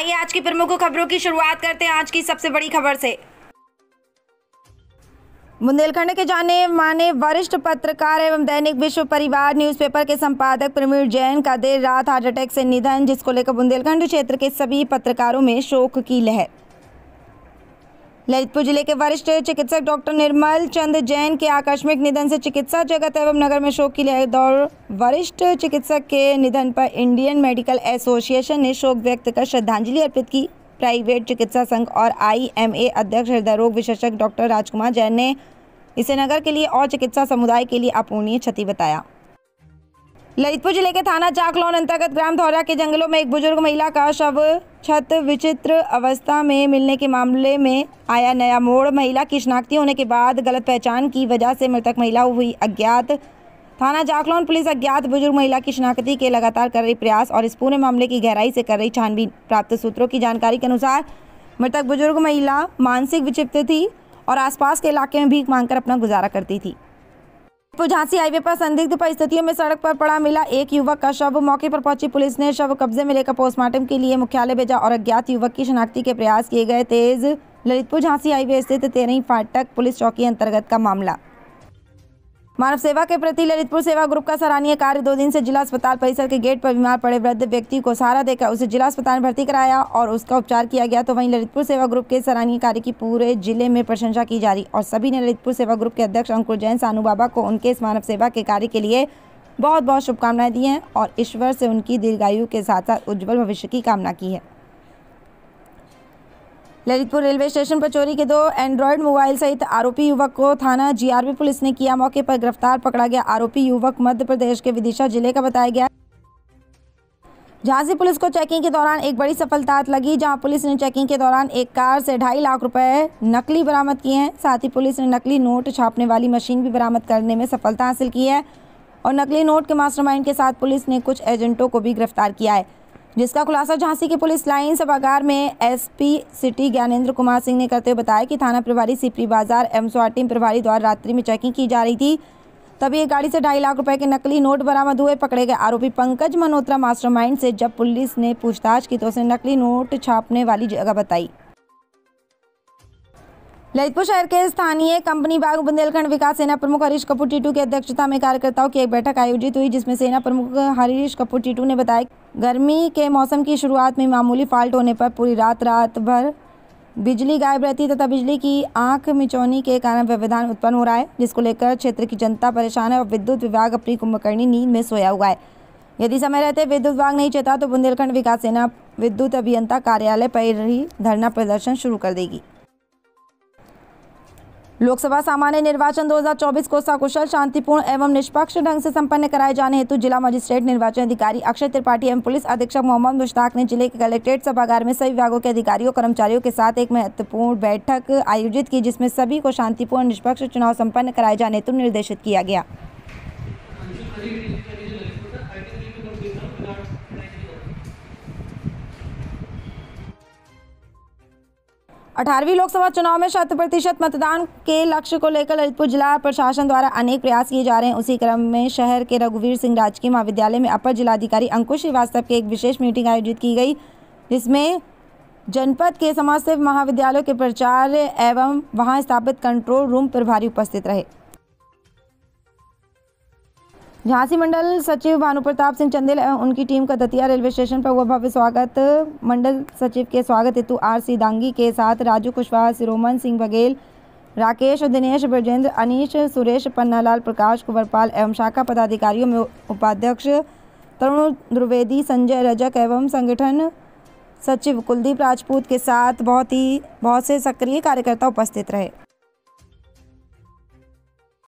आइए आज की प्रमुख खबरों की शुरुआत करते हैं आज की सबसे बड़ी खबर से बुंदेलखंड के जाने माने वरिष्ठ पत्रकार एवं दैनिक विश्व परिवार न्यूज़पेपर के संपादक प्रवीण जैन का देर रात हार्ट अटैक से निधन जिसको लेकर बुंदेलखंड क्षेत्र के सभी पत्रकारों में शोक की लहर ललितपुर जिले के वरिष्ठ चिकित्सक डॉक्टर निर्मल चंद जैन के आकस्मिक निधन से चिकित्सा जगत एवं नगर में शोक की लहर दौर वरिष्ठ चिकित्सक के निधन पर इंडियन मेडिकल एसोसिएशन ने शोक व्यक्त कर श्रद्धांजलि अर्पित की प्राइवेट चिकित्सा संघ और आईएमए अध्यक्ष हृदय रोग विशेषज्ञ डॉक्टर राजकुमार जैन ने इसे नगर के लिए और चिकित्सा समुदाय के लिए अपूर्णीय क्षति बताया ललितपुर जिले के थाना चाकलौन अंतर्गत ग्राम धौरा के जंगलों में एक बुजुर्ग महिला का शव छत विचित्र अवस्था में मिलने के मामले में आया नया मोड़ महिला की शनाख्ती होने के बाद गलत पहचान की वजह से मृतक महिला हुई अज्ञात थाना जाकलोन पुलिस अज्ञात बुजुर्ग महिला की शिनाख्ती के लगातार कर रही प्रयास और इस पूरे मामले की गहराई से कर रही छानबीन प्राप्त सूत्रों की जानकारी के अनुसार मृतक बुजुर्ग महिला मानसिक विचिप्त थी और आसपास के इलाके में भीख मांगकर अपना गुजारा करती थी झांसी तो हाईवे पर संदिग्ध परिस्थितियों में सड़क पर पड़ा मिला एक युवक का शव मौके पर पहुंची पुलिस ने शव कब्जे में लेकर पोस्टमार्टम के लिए मुख्यालय भेजा और अज्ञात युवक की शनाख्ती के प्रयास किए गए तेज ललितपुर झांसी हाईवे स्थित तेरही फाटक पुलिस चौकी अंतर्गत का मामला मानव सेवा के प्रति ललितपुर सेवा ग्रुप का सराहनीय कार्य दो दिन से जिला अस्पताल परिसर के गेट पर बीमार पड़े वृद्ध व्यक्ति को सहारा देकर उसे जिला अस्पताल में भर्ती कराया और उसका उपचार किया गया तो वहीं ललितपुर सेवा ग्रुप के सराहनीय कार्य की पूरे जिले में प्रशंसा की जा रही और सभी ने ललितपुर सेवा ग्रुप के अध्यक्ष अंकुर जैन सानू बाबा को उनके इस मानव सेवा के कार्य के लिए बहुत बहुत शुभकामनाएं दी हैं और ईश्वर से उनकी दीर्घायु के साथ साथ उज्ज्वल भविष्य की कामना की है ललितपुर रेलवे स्टेशन पर चोरी के दो एंड्रॉयड मोबाइल सहित आरोपी युवक को थाना जीआरबी पुलिस ने किया मौके पर गिरफ्तार पकड़ा गया आरोपी युवक मध्य प्रदेश के विदिशा जिले का बताया गया झांसी पुलिस को चेकिंग के दौरान एक बड़ी सफलता लगी जहां पुलिस ने चेकिंग के दौरान एक कार से ढाई लाख रुपए नकली बरामद किए हैं साथ ही पुलिस ने नकली नोट छापने वाली मशीन भी बरामद करने में सफलता हासिल की है और नकली नोट के मास्टरमाइंड के साथ पुलिस ने कुछ एजेंटों को भी गिरफ्तार किया है जिसका खुलासा झांसी की पुलिस लाइन सभागार में एसपी सिटी ज्ञानेंद्र कुमार सिंह ने करते हुए बताया कि थाना प्रभारी सिपरी बाजार एम स्वाट टीम प्रभारी द्वारा रात्रि में चेकिंग की जा रही थी तभी एक गाड़ी से ढाई लाख रुपए के नकली नोट बरामद हुए पकड़े गए आरोपी पंकज मनोत्रा मास्टरमाइंड से जब पुलिस ने पूछताछ की तो उसने नकली नोट छापने वाली जगह बताई ललितपुर शहर के स्थानीय कंपनी बाग बुंदेलखंड विकास सेना प्रमुख हरीश कपूर टीटू की अध्यक्षता में कार्यकर्ताओं की एक बैठक आयोजित हुई जिसमें सेना प्रमुख हरीश कपूर टीटू ने बताया गर्मी के मौसम की शुरुआत में मामूली फॉल्ट होने पर पूरी रात रात भर बिजली गायब रहती तथा बिजली की आंख मिचौनी के कारण व्यवधान उत्पन्न हो रहा है जिसको लेकर क्षेत्र की जनता परेशान है और विद्युत विभाग अपनी कुंभकर्णी नींद में सोया हुआ है यदि समय रहते विद्युत विभाग नहीं चेता तो बुंदेलखंड विकास सेना विद्युत अभियंता कार्यालय पर ही धरना प्रदर्शन शुरू कर देगी लोकसभा सामान्य निर्वाचन 2024 को सकुशल शांतिपूर्ण एवं निष्पक्ष ढंग से संपन्न कराए जाने हेतु जिला मजिस्ट्रेट निर्वाचन अधिकारी अक्षय त्रिपाठी एवं पुलिस अधीक्षक मोहम्मद मुश्ताक ने जिले के कलेक्ट्रेट सभागार में सभी विभागों के अधिकारियों कर्मचारियों के साथ एक महत्वपूर्ण बैठक आयोजित की जिसमें सभी को शांतिपूर्ण निष्पक्ष चुनाव सम्पन्न कराए जाने हेतु निर्देशित किया गया अठारहवीं लोकसभा चुनाव में शत प्रतिशत मतदान के लक्ष्य को लेकर ललितपुर जिला प्रशासन द्वारा अनेक प्रयास किए जा रहे हैं उसी क्रम में शहर के रघुवीर सिंह राजकीय महाविद्यालय में अपर जिलाधिकारी अंकुश श्रीवास्तव की एक विशेष मीटिंग आयोजित की गई जिसमें जनपद के समाज सेवी महाविद्यालयों के प्रचार एवं वहां स्थापित कंट्रोल रूम प्रभारी उपस्थित रहे झांसी मंडल सचिव भानु प्रताप सिंह चंदेल एवं उनकी टीम का दतिया रेलवे स्टेशन पर हुआ भव्य स्वागत मंडल सचिव के स्वागत हेतु आर सी दांगी के साथ राजू कुशवाहा सिरोमन सिंह बघेल राकेश दिनेश ब्रजेंद्र अनिश सुरेश पन्नालाल प्रकाश कुंवरपाल एवं शाखा पदाधिकारियों में उपाध्यक्ष तरुण द्विवेदी संजय रजक एवं संगठन सचिव कुलदीप राजपूत के साथ बहुत ही बहुत से सक्रिय कार्यकर्ता उपस्थित रहे